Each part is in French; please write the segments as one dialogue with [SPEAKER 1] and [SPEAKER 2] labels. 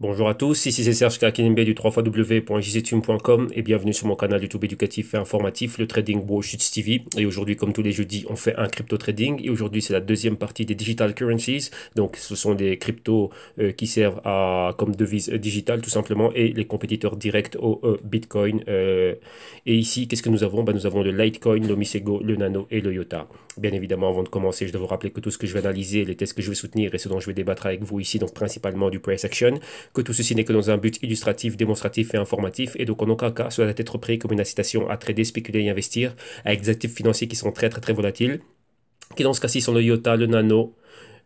[SPEAKER 1] Bonjour à tous, ici c'est Serge Kakinembe du 3xw.jctune.com et bienvenue sur mon canal YouTube éducatif et informatif, le Trading Bullshit TV. Et aujourd'hui, comme tous les jeudis, on fait un crypto trading et aujourd'hui c'est la deuxième partie des digital currencies. Donc ce sont des cryptos euh, qui servent à, comme devise digitale tout simplement et les compétiteurs directs au euh, Bitcoin. Euh. et ici, qu'est-ce que nous avons bah, Nous avons le Litecoin, le Misego, le Nano et le Iota. Bien évidemment, avant de commencer, je dois vous rappeler que tout ce que je vais analyser, les tests que je vais soutenir et ce dont je vais débattre avec vous ici, donc principalement du price action que tout ceci n'est que dans un but illustratif, démonstratif et informatif, et donc en aucun cas cela doit être pris comme une incitation à trader, spéculer et investir avec des actifs financiers qui sont très très très volatiles, qui dans ce cas-ci sont le IOTA, le Nano,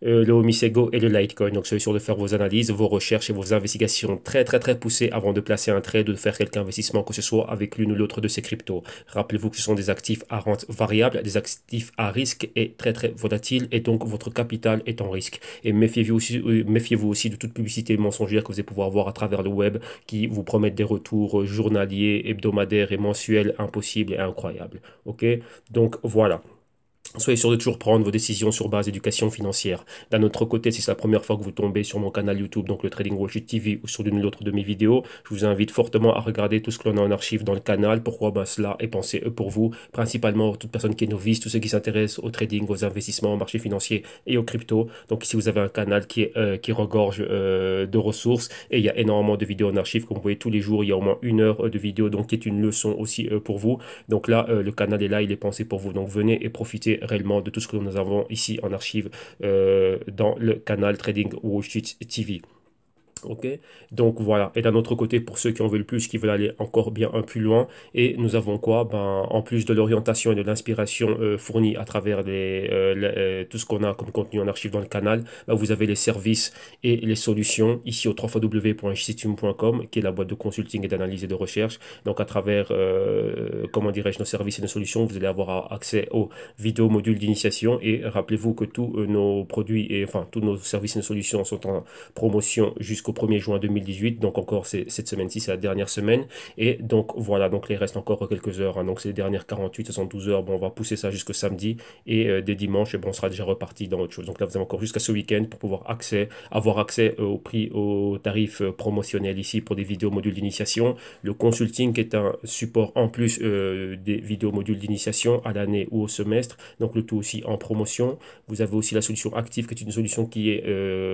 [SPEAKER 1] euh, le Omisego et le Litecoin. Donc soyez sûr de faire vos analyses, vos recherches et vos investigations très très très poussées avant de placer un trade ou de faire quelque investissement que ce soit avec l'une ou l'autre de ces cryptos. Rappelez-vous que ce sont des actifs à rente variable, des actifs à risque et très très volatiles et donc votre capital est en risque. Et méfiez-vous aussi, euh, méfiez-vous aussi de toute publicité mensongère que vous allez pouvoir voir à travers le web qui vous promettent des retours journaliers, hebdomadaires et mensuels impossibles et incroyables. Ok, donc voilà. Soyez sûr de toujours prendre vos décisions sur base d'éducation financière. D'un autre côté, si c'est la première fois que vous tombez sur mon canal YouTube, donc le Trading Watch TV ou sur l'une ou l'autre de mes vidéos, je vous invite fortement à regarder tout ce que l'on a en archive dans le canal, pourquoi bah, cela est pensé euh, pour vous, principalement toute personne qui est novice, tous ceux qui s'intéressent au trading, aux investissements, aux marchés financiers et aux crypto Donc ici, vous avez un canal qui, euh, qui regorge euh, de ressources et il y a énormément de vidéos en archive. Comme vous voyez, tous les jours, il y a au moins une heure de vidéos, donc qui est une leçon aussi pour vous. Donc là, le canal est là, il est pensé pour vous. Donc venez et profitez réellement de tout ce que nous avons ici en archive euh, dans le canal Trading Wall Street TV. Ok, donc voilà. Et d'un autre côté, pour ceux qui en veulent plus, qui veulent aller encore bien un plus loin, et nous avons quoi Ben, en plus de l'orientation et de l'inspiration euh, fournie à travers euh, euh, tout ce qu'on a comme contenu en archive dans le canal, ben, vous avez les services et les solutions ici au 3 www.institum.com, qui est la boîte de consulting et d'analyse et de recherche. Donc à travers, comment dirais-je, nos services et nos solutions, vous allez avoir accès aux vidéos modules d'initiation. Et rappelez-vous que tous nos produits et enfin tous nos services et nos solutions sont en promotion jusqu'au 1er juin 2018. Donc encore cette semaine-ci, c'est la dernière semaine. Et donc voilà, donc il reste encore quelques heures. Hein. donc Donc les dernières 48, 72 heures, bon, on va pousser ça jusqu'au samedi. Et des euh, dès dimanche, bon, on sera déjà reparti dans autre chose. Donc là, vous avez encore jusqu'à ce week-end pour pouvoir accès, avoir accès euh, au prix, aux tarifs euh, promotionnel ici pour des vidéos modules d'initiation. Le consulting qui est un support en plus des vidéos modules d'initiation à l'année ou au semestre. Donc le tout aussi en promotion. Vous avez aussi la solution active qui est une solution qui est,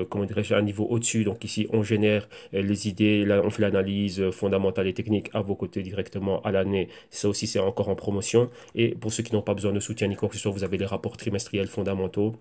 [SPEAKER 1] comment dirais-je, à un niveau au-dessus. Donc ici, on génère euh, les idées, on fait l'analyse euh, fondamentale et technique à vos côtés directement à l'année. Ça aussi, c'est encore en promotion. Et pour ceux qui n'ont pas besoin de soutien ni quoi que ce soit, vous avez les rapports trimestriels fondamentaux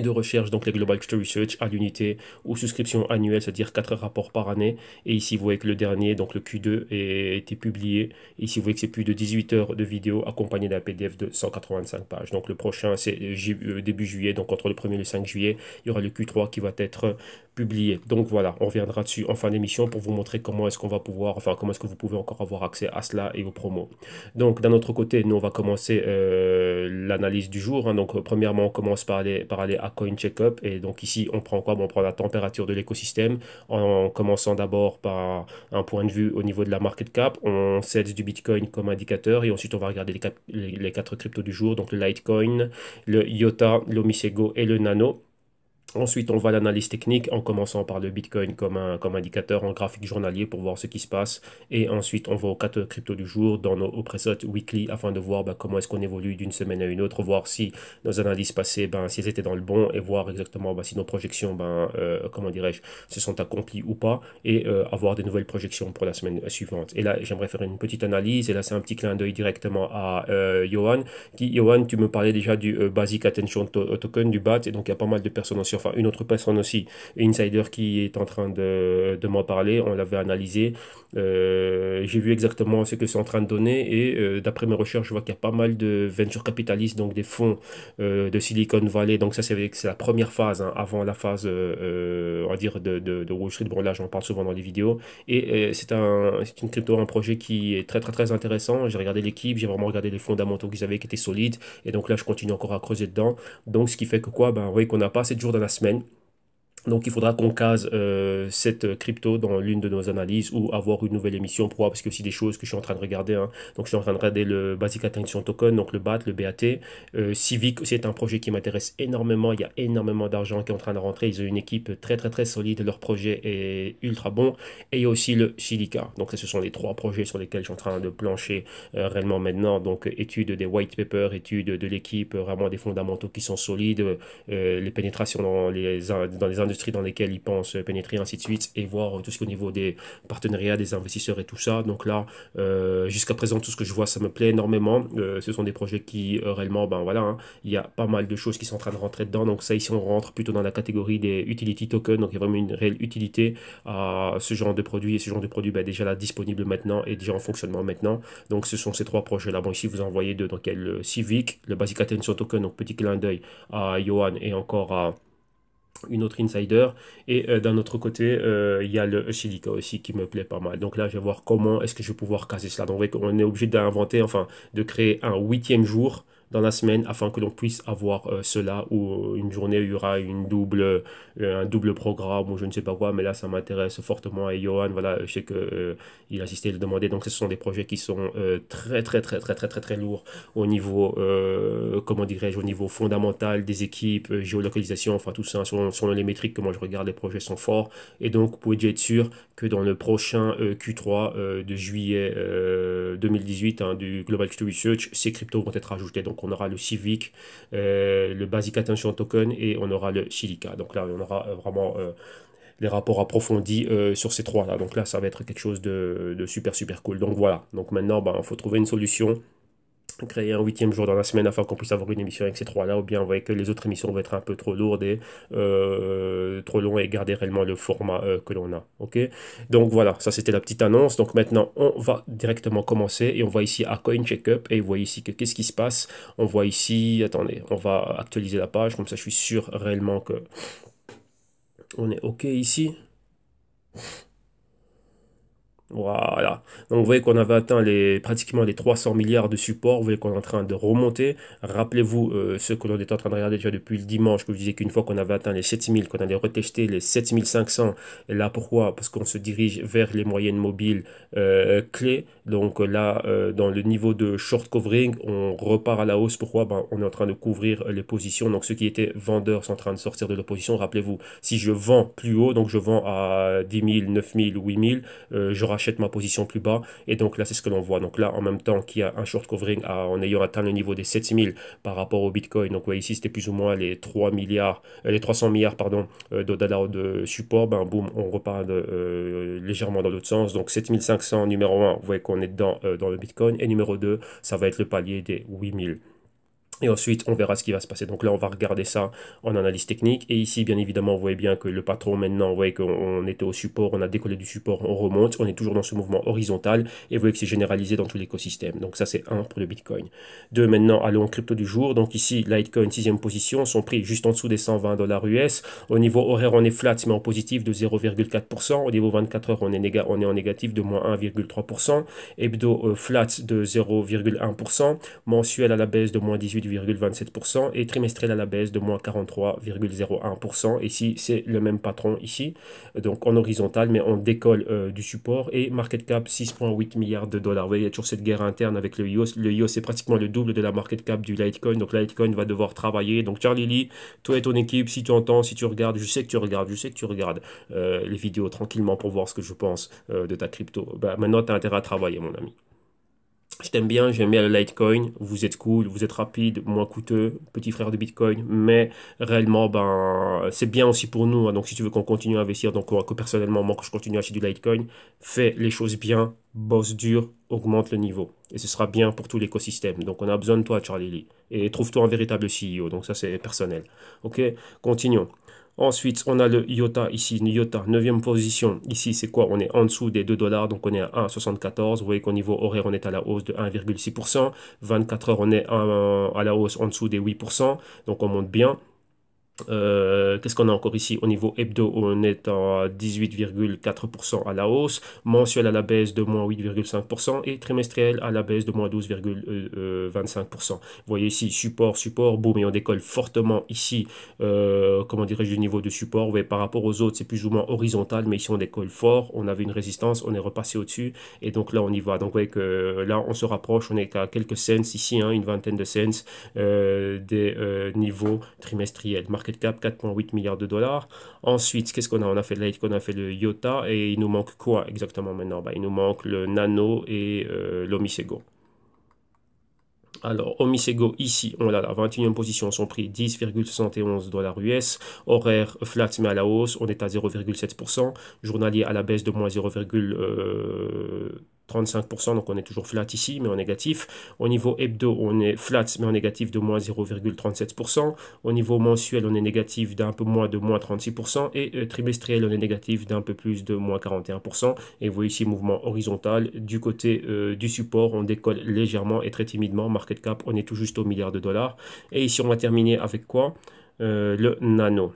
[SPEAKER 1] de recherche, donc les Global Research à l'unité ou souscription annuelle, c'est-à-dire quatre rapports par année. Et ici, vous voyez que le dernier, donc le Q2, a été publié. ici, vous voyez que c'est plus de 18 heures de vidéo accompagnée d'un PDF de 185 pages. Donc le prochain, c'est euh, euh, début juillet, donc entre le 1er et le 5 juillet, il y aura le Q3 qui va être euh, publié. Donc voilà, on reviendra dessus en fin d'émission pour vous montrer comment est-ce qu'on va pouvoir, enfin comment est-ce que vous pouvez encore avoir accès à cela et aux promos. Donc d'un autre côté, nous, on va commencer l'analyse du jour. Hein. Donc premièrement, on commence par aller, par aller à up Et donc ici, on prend quoi bon, On prend la température de l'écosystème en commençant d'abord par un point de vue au niveau de la market cap. On set du Bitcoin comme indicateur et ensuite on va regarder les, quatre cryptos du jour, donc le Litecoin, le IOTA, l'Omisego et le Nano. Ensuite, on va à l'analyse technique en commençant par le Bitcoin comme, comme indicateur en graphique journalier pour voir ce qui se passe. Et ensuite, on va aux quatre crypto du jour dans nos presets weekly afin de voir bah, comment est-ce qu'on évolue d'une semaine à une autre, voir si nos analyses passées, ben, si elles étaient dans le bon et voir exactement bah, si nos projections, ben, euh, comment dirais-je, se sont accomplies ou pas et euh, avoir des nouvelles projections pour la semaine suivante. Et là, j'aimerais faire une petite analyse et là, c'est un petit clin d'œil directement à euh, Johan qui, Johan, tu me parlais déjà du Basic Attention Token, du BAT et donc il y a pas mal de personnes en surface une autre personne aussi, Insider qui est en train de, de m'en parler, on l'avait analysé, euh, j'ai vu exactement ce que c'est en train de donner et euh, d'après mes recherches, je vois qu'il y a pas mal de venture capitalistes, donc des fonds euh, de Silicon Valley, donc ça c'est la première phase, hein, avant la phase, on va dire, de, de, de Wall Street, bon là j'en parle souvent dans les vidéos, et c'est un, une crypto, un projet qui est très très très intéressant, j'ai regardé l'équipe, j'ai vraiment regardé les fondamentaux qu'ils avaient qui étaient solides, et donc là je continue encore à creuser dedans, donc ce qui fait que quoi, ben oui qu'on n'a pas de jours dans la investment Donc il faudra qu'on case euh, cette euh, crypto dans l'une de nos analyses ou avoir une nouvelle émission pour parce que c'est des choses que je suis en train de regarder. Hein. Donc je suis en train de regarder le Basic Attention Token, donc le BAT, le BAT. Euh, Civic, c'est un projet qui m'intéresse énormément. Il y a énormément d'argent qui est en train de rentrer. Ils ont une équipe très très très solide. Leur projet est ultra bon. Et il y a aussi le Silica. Donc ce sont les trois projets sur lesquels je suis en train de plancher réellement maintenant. Donc étude des white papers, étude de l'équipe, vraiment des fondamentaux qui sont solides, les pénétrations dans les, dans les industries dans lesquels ils pensent pénétrer, ainsi de suite, et voir euh, tout ce qu'au niveau des partenariats, des investisseurs et tout ça. Donc là, euh, jusqu'à présent, tout ce que je vois, ça me plaît énormément. Euh, ce sont des projets qui, réellement, ben voilà, hein, il y a pas mal de choses qui sont en train de rentrer dedans. Donc ça, ici, on rentre plutôt dans la catégorie des utility tokens. Donc il y a vraiment une réelle utilité à ce genre de produit. Et ce genre de produit, ben, déjà là, disponible maintenant et déjà en fonctionnement maintenant. Donc ce sont ces trois projets-là. Bon, ici, vous en voyez deux. Donc il y a le Civic, le Basic Attention Token, donc petit clin d'œil à Johan et encore à une autre insider. Et euh, d'un autre côté, euh, il y a le Silica aussi qui me plaît pas mal. Donc là, je vais voir comment est-ce que je vais pouvoir caser cela. Donc on est obligé d'inventer, enfin, de créer un huitième jour dans la semaine afin que l'on puisse avoir euh, cela ou euh, une journée il y aura une double, euh, un double programme ou je ne sais pas quoi, mais là ça m'intéresse fortement et Johan, voilà, je sais que il assisté il le demander donc ce sont des projets qui sont très très très très très très très lourds au niveau, comment dirais-je, au niveau fondamental des équipes, géolocalisation, enfin tout ça, selon, les métriques que moi je regarde, les projets sont forts et donc vous pouvez être sûr que dans le prochain Q3 de juillet 2018 hein, du Global Crypto Research, ces cryptos vont être ajoutés. Donc on aura le Civic, euh, le Basic Attention Token et on aura le Silica. Donc là, on aura euh, vraiment euh, les rapports approfondis sur ces trois-là. Donc là, ça va être quelque chose de, super, super cool. Donc voilà. Donc maintenant, il ben, faut trouver une solution créer un huitième jour dans la semaine afin qu'on puisse avoir une émission avec ces trois-là, ou bien on que les autres émissions vont être un peu trop lourdes et euh, trop longs et garder réellement le format euh, que l'on a. Ok Donc voilà, ça c'était la petite annonce. Donc maintenant, on va directement commencer et on voit ici à Coin check up et on voit ici que qu'est-ce qui se passe. On voit ici, attendez, on va actualiser la page, comme ça je suis sûr réellement que on est ok ici. Voilà. Donc vous voyez qu'on avait atteint les, pratiquement les 300 milliards de supports. Vous voyez qu'on est en train de remonter. Rappelez-vous euh, ce que l'on était en train de regarder déjà depuis le dimanche, que je disais qu'une fois qu'on avait atteint les 7000, qu'on allait retester les 7500. Et là, pourquoi Parce qu'on se dirige vers les moyennes mobiles euh, clés. Donc euh, là, dans le niveau de short covering, on repart à la hausse. Pourquoi ben, On est en train de couvrir les positions. Donc ceux qui étaient vendeurs sont en train de sortir de l'opposition. Rappelez-vous, si je vends plus haut, donc je vends à 10 000, 9 000, 8 000, je rachète ma position plus bas. Et donc là, c'est ce que l'on voit. Donc là, en même temps qu'il y a un short covering à, en ayant atteint le niveau des 7000 par rapport au Bitcoin. Donc ici, c'était plus ou moins les 3 milliards, euh, les 300 milliards, pardon, euh, de de support. Ben boum, on repart euh, légèrement dans l'autre sens. Donc 7500 numéro 1, vous voyez qu'on est dedans dans le Bitcoin. Et numéro 2, ça va être le palier des 8000. Et ensuite, on verra ce qui va se passer. Donc là, on va regarder ça en analyse technique. Et ici, bien évidemment, vous voyez bien que le patron, maintenant, vous voyez qu'on était au support, on a décollé du support, on remonte, on est toujours dans ce mouvement horizontal. Et vous voyez que c'est généralisé dans tout l'écosystème. Donc ça, c'est un pour le Bitcoin. deux maintenant, allons crypto du jour. Donc ici, Litecoin, sixième position, son prix juste en dessous des 120 dollars US. Au niveau horaire, on est flat, mais en positif de 0,4%. Au niveau 24 heures, on est, on est en négatif de moins 1,3%. Hebdo, euh, flat de 0,1%. Mensuel à la baisse de moins 18 27% et trimestriel à la baisse de moins 43,01%. Ici, c'est le même patron ici, donc en horizontal, mais on décolle euh, du support et market cap 6,8 milliards de dollars. Vous voyez, il y a toujours cette guerre interne avec le IOS. Le IOS est pratiquement le double de la market cap du Litecoin, donc Litecoin va devoir travailler. Donc Charlie Lee, toi et ton équipe, si tu entends, si tu regardes, je sais que tu regardes, je sais que tu regardes euh, les vidéos tranquillement pour voir ce que je pense euh, de ta crypto. Bah, maintenant, tu as intérêt à travailler, mon ami je t'aime bien, j'aime bien le Litecoin, vous êtes cool, vous êtes rapide, moins coûteux, petit frère de Bitcoin, mais réellement, ben, c'est bien aussi pour nous. Hein. donc, si tu veux qu'on continue à investir, donc que personnellement, moi, que je continue à acheter du Litecoin, fais les choses bien, bosse dur, augmente le niveau. Et ce sera bien pour tout l'écosystème. Donc, on a besoin de toi, Charlie Lee. Et trouve-toi un véritable CEO. Donc, ça, c'est personnel. OK Continuons. Ensuite, on a le IOTA ici, le IOTA 9e position. Ici, c'est quoi On est en dessous des 2 dollars, donc on est à 1,74. Vous voyez qu'au niveau horaire, on est à la hausse de 1,6%. 24 heures, on est à la hausse en dessous des 8%. Donc on monte bien. Euh, qu'est-ce qu'on a encore ici Au niveau hebdo, on est à 18,4% à la hausse, mensuel à la baisse de moins 8,5% et trimestriel à la baisse de moins 12,25%. Vous voyez ici, support, support, boum, et on décolle fortement ici, euh, comment dirais-je, du niveau de support. Vous par rapport aux autres, c'est plus ou moins horizontal, mais ici on décolle fort, on avait une résistance, on est repassé au-dessus, et donc là on y va. Donc vous voyez que euh, là on se rapproche, on est à quelques cents ici, hein, une vingtaine de cents des niveaux trimestriels market cap 4,8 milliards de dollars. Ensuite, qu'est-ce qu'on a On a fait le Litecoin, on a fait le IOTA et il nous manque quoi exactement maintenant bah, Il nous manque le Nano et euh, l'Omisego. Alors, Omisego, ici, on l'a la 21e position, son prix 10,71 dollars US, horaire flat mais à la hausse, on est à 0,7%, journalier à la baisse de moins 0,3%. 35%, donc on est toujours flat ici, mais en négatif. Au niveau hebdo, on est flat, mais en négatif de moins 0,37%. Au niveau mensuel, on est négatif d'un peu moins de moins 36%. Et euh, trimestriel, on est négatif d'un peu plus de moins 41%. Et vous voyez ici, mouvement horizontal. Du côté euh, du support, on décolle légèrement et très timidement. Market cap, on est tout juste au milliard de dollars. Et ici, on va terminer avec quoi euh, Le nano.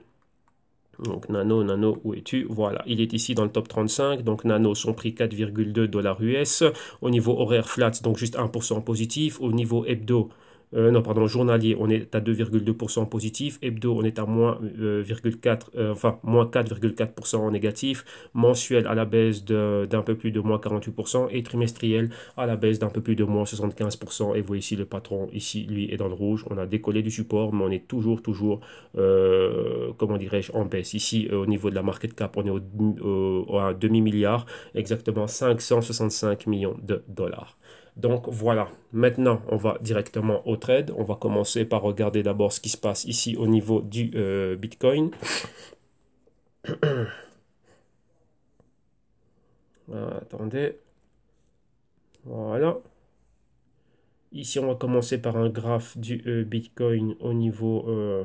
[SPEAKER 1] Donc Nano, Nano, où es-tu Voilà, il est ici dans le top 35. Donc Nano, son prix 4,2 dollars US. Au niveau horaire flat, donc juste 1% positif. Au niveau hebdo, euh, non pardon, journalier, on est à 2,2% positif, hebdo, on est à moins euh, euh, enfin moins 4,4% en négatif, mensuel à la baisse d'un peu plus de moins 48% et trimestriel à la baisse d'un peu plus de moins 75%. Et vous voyez ici le patron, ici lui est dans le rouge, on a décollé du support, mais on est toujours, toujours, comment dirais-je, en baisse. Ici, au niveau de la market cap, on est au, un demi-milliard, exactement 565 millions de dollars. Donc voilà, maintenant on va directement au trade. On va commencer par regarder d'abord ce qui se passe ici au niveau du euh, Bitcoin. Ah, attendez. Voilà. Ici on va commencer par un graphe du euh, Bitcoin au niveau... Euh,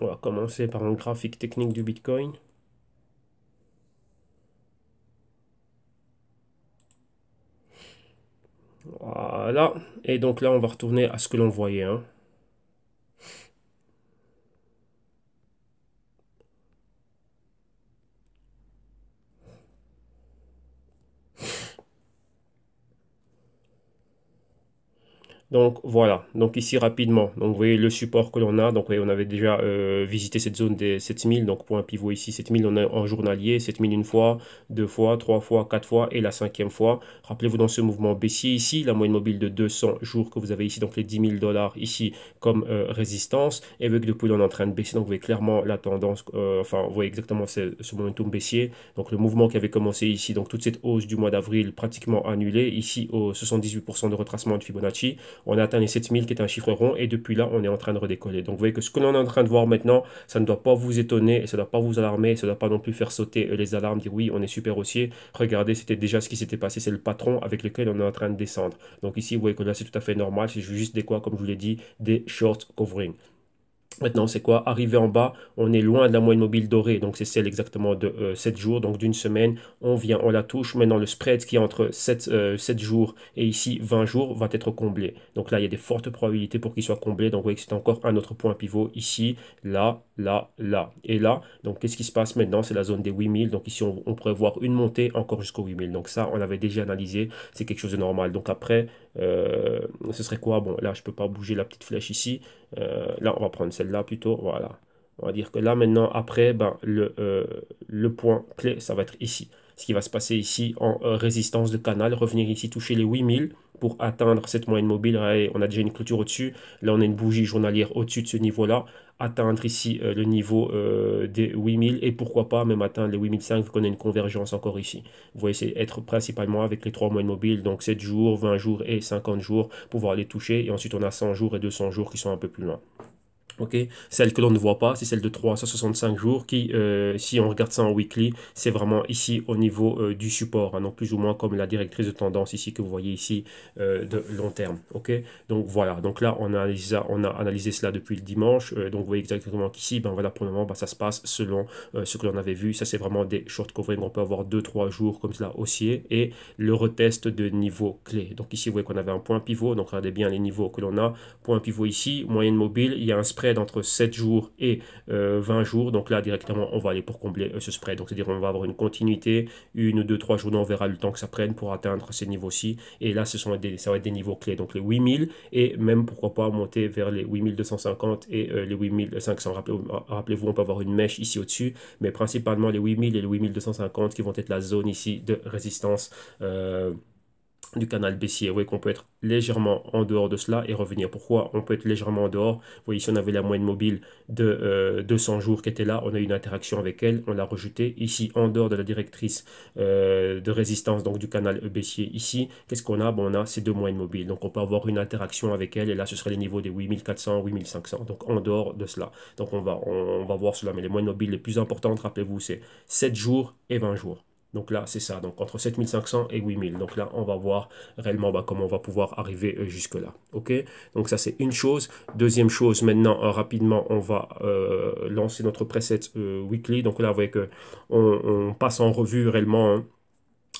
[SPEAKER 1] on va commencer par un graphique technique du Bitcoin. Voilà. Et donc là, on va retourner à ce que l'on voyait. Hein. Donc voilà, donc ici rapidement, donc vous voyez le support que l'on a, donc vous voyez, on avait déjà euh, visité cette zone des 7000, donc point pivot ici 7000 on a en journalier, 7000 une fois, deux fois, trois fois, quatre fois et la cinquième fois. Rappelez-vous dans ce mouvement baissier ici, la moyenne mobile de 200 jours que vous avez ici, donc les 10 000 dollars ici comme euh, résistance, et vu que depuis on est en train de baisser, donc vous voyez clairement la tendance, euh, enfin vous voyez exactement ce, ce, momentum baissier, donc le mouvement qui avait commencé ici, donc toute cette hausse du mois d'avril pratiquement annulée, ici au 78% de retracement de Fibonacci, on a atteint les 7000 qui est un chiffre rond et depuis là, on est en train de redécoller. Donc vous voyez que ce que l'on est en train de voir maintenant, ça ne doit pas vous étonner et ça ne doit pas vous alarmer, ça ne doit pas non plus faire sauter euh, les alarmes, dire oui, on est super haussier. Regardez, c'était déjà ce qui s'était passé, c'est le patron avec lequel on est en train de descendre. Donc ici, vous voyez que là, c'est tout à fait normal, c'est juste des quoi, comme je vous l'ai dit, des short covering. Maintenant, c'est quoi Arrivé en bas, on est loin de la moyenne mobile dorée, donc c'est celle exactement de 7 euh, jours, donc d'une semaine, on vient, on la touche. Maintenant, le spread qui est entre 7, euh, jours et ici 20 jours va être comblé. Donc là, il y a des fortes probabilités pour qu'il soit comblé. Donc vous voyez que c'est encore un autre point pivot ici, là, là, là et là. Donc qu'est-ce qui se passe maintenant C'est la zone des 8000. Donc ici, on, pourrait voir une montée encore jusqu'aux 8000. Donc ça, on l'avait déjà analysé, c'est quelque chose de normal. Donc après, euh, ce serait quoi Bon, là, je ne peux pas bouger la petite flèche ici. Euh, là, on va prendre celle-là plutôt. Voilà. On va dire que là, maintenant, après, ben, le euh, point clé, ça va être ici ce qui va se passer ici en euh, résistance de canal, revenir ici toucher les 8000 pour atteindre cette moyenne mobile. on a déjà une clôture au-dessus. Là, on a une bougie journalière au-dessus de ce niveau-là. Atteindre ici euh, le niveau euh, des 8000 et pourquoi pas même atteindre les 8005 vous qu'on a une convergence encore ici. Vous voyez, c'est être principalement avec les trois moyennes mobiles, donc 7 jours, 20 jours et 50 jours, pouvoir les toucher. Et ensuite, on a 100 jours et 200 jours qui sont un peu plus loin. Celle que l'on ne voit pas, c'est celle de 365 jours qui, euh, si on regarde ça en weekly, c'est vraiment ici au niveau euh, du support, hein, donc plus ou moins comme la directrice de tendance ici que vous voyez ici euh, de long terme. ok donc voilà, donc là on a analysé, on a analysé cela depuis le dimanche, donc vous voyez exactement qu'ici, ben voilà pour le moment, ben ça se passe selon ce que l'on avait vu, ça c'est vraiment des short covering, on peut avoir 2-3 jours comme cela haussier et le retest de niveau clé. Donc ici vous voyez qu'on avait un point pivot, donc regardez bien les niveaux que l'on a, point pivot ici, moyenne mobile, il y a un spread entre 7 jours et 20 euh, jours. Donc là, directement, on va aller pour combler euh, ce spread. Donc c'est-à-dire, on va avoir une continuité, une, deux, trois journées, on verra le temps que ça prenne pour atteindre ces niveaux-ci. Et là, ce sont des, ça va être des niveaux clés. Donc les 8000 et même, pourquoi pas, monter vers les 8250 et euh, les 8500. Rappelez-vous, on peut avoir une mèche ici au-dessus, mais principalement les 8000 et les 8250 qui vont être la zone ici de résistance du canal baissier. Vous voyez qu'on peut être légèrement en dehors de cela et revenir. Pourquoi on peut être légèrement en dehors Vous voyez, ici on avait la moyenne mobile de 200 euh, jours qui était là, on a eu une interaction avec elle, on l'a rejetée. Ici, en dehors de la directrice euh, de résistance, donc du canal baissier ici, qu'est-ce qu'on a On a ces deux moyennes mobiles. Donc on peut avoir une interaction avec elle et là ce serait les niveaux des 8400, 8500. Donc en dehors de cela. Donc on va, on va voir cela. Mais les moyennes mobiles les plus importantes, rappelez-vous, c'est 7 jours et 20 jours. Donc là, c'est ça, donc entre 7500 et 8000. Donc là, on va voir réellement bah, comment on va pouvoir arriver euh, jusque-là. OK Donc ça, c'est une chose. Deuxième chose, maintenant, euh, rapidement, on va euh, lancer notre preset weekly. Donc là, vous voyez que on, passe en revue réellement... Hein,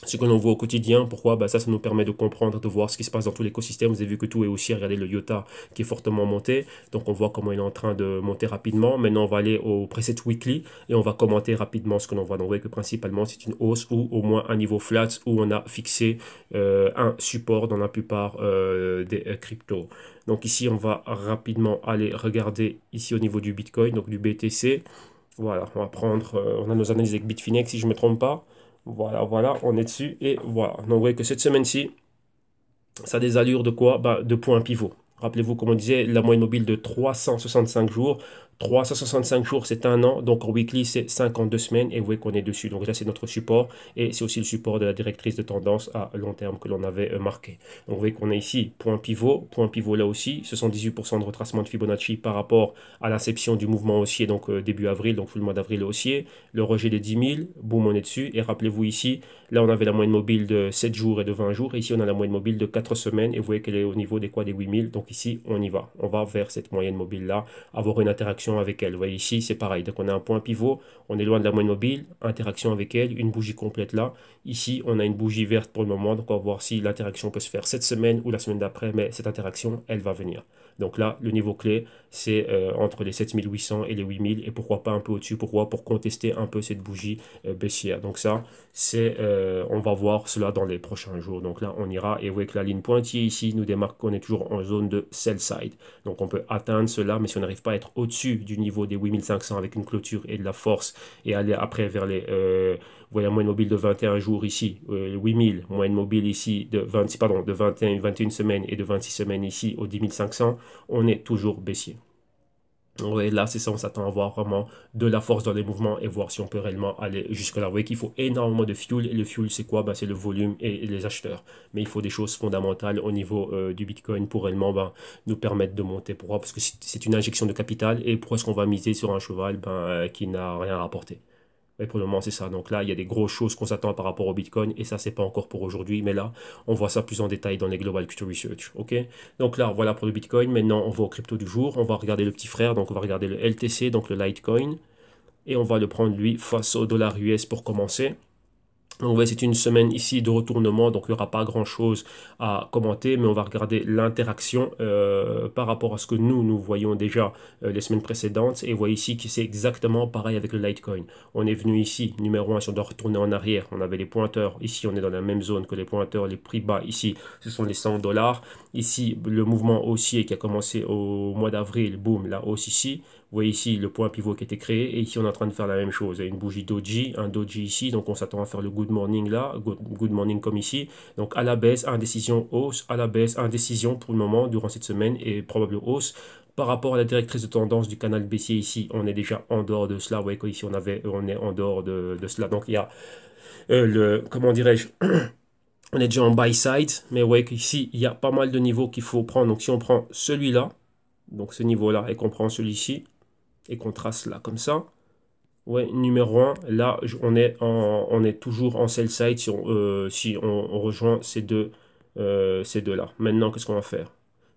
[SPEAKER 1] ce que l'on voit au quotidien. Pourquoi bah, Ça, ça nous permet de comprendre, de voir ce qui se passe dans tout l'écosystème. Vous avez vu que tout est aussi, regardez le IOTA qui est fortement monté. Donc, on voit comment il est en train de monter rapidement. Maintenant, on va aller au preset weekly et on va commenter rapidement ce que l'on voit. Donc, vous voyez que principalement, c'est une hausse ou au moins un niveau flat où on a fixé euh, un support dans la plupart euh, des euh, cryptos. Donc, ici, on va rapidement aller regarder ici au niveau du Bitcoin, donc du BTC. Voilà, on va prendre, on a nos analyses avec Bitfinex si je ne me trompe pas. Voilà, voilà, on est dessus et voilà. Donc vous voyez que cette semaine-ci, ça a des allures de quoi bah, De points pivots. Rappelez-vous, comme on disait, la moyenne mobile de 365 jours. 365 jours, c'est un an. Donc, en weekly, c'est 52 semaines. Et vous voyez qu'on est dessus. Donc, là, c'est notre support. Et c'est aussi le support de la directrice de tendance à long terme que l'on avait euh, marqué. Donc, vous voyez qu'on est ici, point pivot, point pivot là aussi. 78% de retracement de Fibonacci par rapport à l'inception du mouvement haussier, donc euh, début avril, donc tout le mois d'avril haussier. Le rejet des 10 000, boum, on est dessus. Et rappelez-vous ici, là, on avait la moyenne mobile de 7 jours et de 20 jours. Et ici, on a la moyenne mobile de 4 semaines. Et vous voyez qu'elle est au niveau des quoi Des 8000. Donc, ici, on y va. On va vers cette moyenne mobile là, avoir une interaction avec elle. Vous voyez ici, c'est pareil. Donc on a un point pivot, on est loin de la moyenne mobile, interaction avec elle, une bougie complète là. Ici, on a une bougie verte pour le moment, donc on va voir si l'interaction peut se faire cette semaine ou la semaine d'après, mais cette interaction, elle va venir. Donc là, le niveau clé, c'est euh, entre les 7800 et les 8000 et pourquoi pas un peu au-dessus, pourquoi Pour contester un peu cette bougie euh, baissière. Donc ça, c'est, euh, on va voir cela dans les prochains jours. Donc là, on ira et vous voyez que la ligne pointillée ici nous démarque qu'on est toujours en zone de sell side. Donc on peut atteindre cela, mais si on n'arrive pas à être au-dessus du niveau des 8500 avec une clôture et de la force et aller après vers les voyez la moyenne mobile de 21 jours ici, 8000, euh, moyenne mobile ici de 26 pardon, de 21, 21 semaines et de 26 semaines ici au 10 500, on est toujours baissier. là, c'est ça, on s'attend à voir vraiment de la force dans les mouvements et voir si on peut réellement aller jusque-là. Vous voyez qu'il faut énormément de fuel. Et le fuel, c'est quoi ben, C'est le volume et les acheteurs. Mais il faut des choses fondamentales au niveau euh, du Bitcoin pour réellement ben, nous permettre de monter. Pourquoi Parce que c'est une injection de capital. Et pourquoi est-ce qu'on va miser sur un cheval ben, euh, qui n'a rien à apporter et pour le moment, c'est ça. Donc là, il y a des grosses choses qu'on s'attend par rapport au Bitcoin, et ça, c'est pas encore pour aujourd'hui, mais là, on voit ça plus en détail dans les Global Crypto Research. Ok Donc là, voilà pour le Bitcoin. Maintenant, on va au crypto du jour. On va regarder le petit frère, donc on va regarder le LTC, donc le Litecoin, et on va le prendre lui face au dollar US pour commencer ouais, c'est une semaine ici de retournement, donc il n'y aura pas grand-chose à commenter, mais on va regarder l'interaction euh, par rapport à ce que nous, nous voyons déjà euh, les semaines précédentes. Et vous voyez ici que c'est exactement pareil avec le Litecoin. On est venu ici, numéro 1, si on doit retourner en arrière, on avait les pointeurs. Ici, on est dans la même zone que les pointeurs, les prix bas. Ici, ce sont les 100 dollars. Ici, le mouvement haussier qui a commencé au mois d'avril, boum, la hausse ici. Vous voyez ici le point pivot qui a été créé et ici on est en train de faire la même chose. Il y a une bougie doji, un doji ici, donc on s'attend à faire le good morning là, good morning comme ici. Donc à la baisse, indécision hausse, à la baisse, indécision pour le moment durant cette semaine et probable hausse. Par rapport à la directrice de tendance du canal baissier ici, on est déjà en dehors de cela. Vous voyez qu'ici on avait, on est en dehors de, cela. Donc il y a euh, le, comment dirais-je On est déjà en buy side, mais vous voyez qu'ici il y a pas mal de niveaux qu'il faut prendre. Donc si on prend celui-là, donc ce niveau-là, et qu'on prend celui-ci, et qu'on trace là comme ça. Ouais, numéro 1, là on est, on est toujours en sell side si on, euh, rejoint ces deux, euh, ces deux là. Maintenant, qu'est-ce qu'on va faire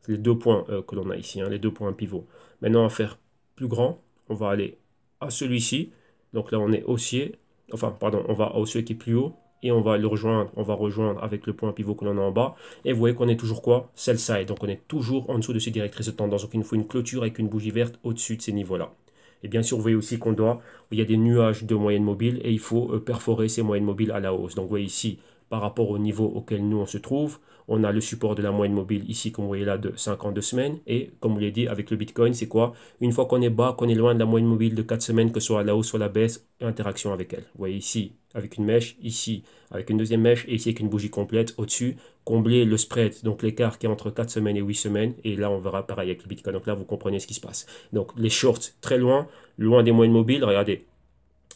[SPEAKER 1] les deux points euh, que l'on a ici, hein, les deux points pivots. Maintenant, on va faire plus grand. On va aller à celui-ci. Donc là, on est haussier. Enfin, pardon, on va à haussier qui est plus haut et on va le rejoindre, on va rejoindre avec le point pivot que l'on a en bas. Et vous voyez qu'on est toujours quoi Celle side. Donc on est toujours en dessous de ces directrices de tendance. Donc il nous faut une clôture avec une bougie verte au-dessus de ces niveaux-là. Et bien sûr, vous voyez aussi qu'on doit, il y a des nuages de moyenne mobile et il faut euh, perforer ces moyennes mobiles à la hausse. Donc vous voyez ici, par rapport au niveau auquel nous on se trouve, on a le support de la moyenne mobile ici, comme vous voyez là, de 52 semaines. Et comme vous l'avez dit, avec le Bitcoin, c'est quoi Une fois qu'on est bas, qu'on est loin de la moyenne mobile de 4 semaines, que ce soit à la hausse, ou à la baisse, interaction avec elle. Vous voyez ici, avec une mèche ici, avec une deuxième mèche et ici avec une bougie complète au-dessus, combler le spread, donc l'écart qui est entre 4 semaines et 8 semaines, et là on verra pareil avec le Bitcoin, donc là vous comprenez ce qui se passe. Donc les shorts très loin, loin des moyennes mobiles, regardez,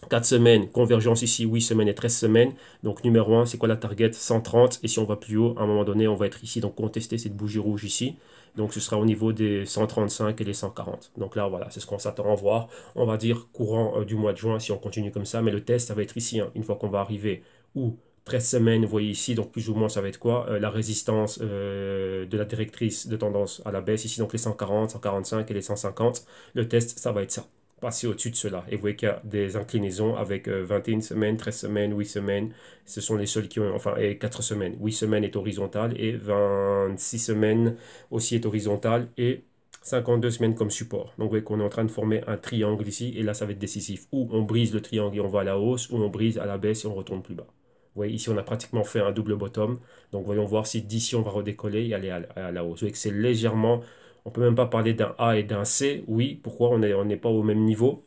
[SPEAKER 1] 4 semaines, convergence ici, 8 semaines et 13 semaines. Donc numéro 1, c'est quoi la target 130. Et si on va plus haut, à un moment donné, on va être ici. Donc contester cette bougie rouge ici. Donc ce sera au niveau des 135 et des 140. Donc là voilà, c'est ce qu'on s'attend à voir. On va dire courant euh, du mois de juin si on continue comme ça, mais le test ça va être ici, hein. une fois qu'on va arriver ou 13 semaines, vous voyez ici, donc plus ou moins ça va être quoi euh, La résistance euh, de la directrice de tendance à la baisse ici, donc les 140, 145 et les 150. Le test, ça va être ça passer au-dessus de cela. Et vous voyez qu'il y a des inclinaisons avec 21 euh, semaines, 13 semaines, 8 semaines. Ce sont les seuls qui ont, enfin, et 4 semaines. 8 semaines est horizontale et 26 semaines aussi est horizontale et 52 semaines comme support. Donc vous voyez qu'on est en train de former un triangle ici et là ça va être décisif. Ou on brise le triangle et on va à la hausse, ou on brise à la baisse et on retourne plus bas. Vous voyez, ici on a pratiquement fait un double bottom. Donc voyons voir si d'ici on va redécoller et aller à, la hausse. Vous voyez que c'est légèrement on peut même pas parler d'un A et d'un C. Oui, pourquoi on n'est pas au même niveau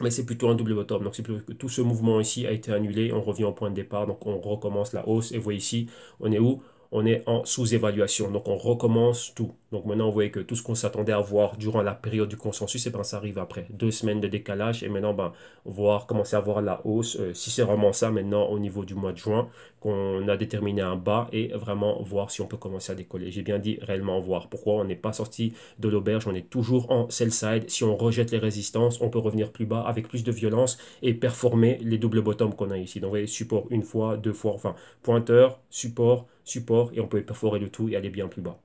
[SPEAKER 1] mais c'est plutôt un double bottom. Donc c'est plutôt que tout ce mouvement ici a été annulé, on revient au point de départ, donc on recommence la hausse. Et vous voyez ici, on est où on est en sous-évaluation. Donc on recommence tout. Donc maintenant, vous voyez que tout ce qu'on s'attendait à voir durant la période du consensus, et eh ben, ça arrive après. Deux semaines de décalage et maintenant, ben, voir, commencer à voir la hausse, euh, si c'est vraiment ça maintenant au niveau du mois de juin, qu'on a déterminé un bas et vraiment voir si on peut commencer à décoller. J'ai bien dit réellement voir. Pourquoi on n'est pas sorti de l'auberge, on est toujours en sell side. Si on rejette les résistances, on peut revenir plus bas avec plus de violence et performer les doubles bottoms qu'on a ici. Donc vous voyez, support une fois, deux fois, enfin pointeur, support, support et on peut perforer le tout et aller bien plus bas.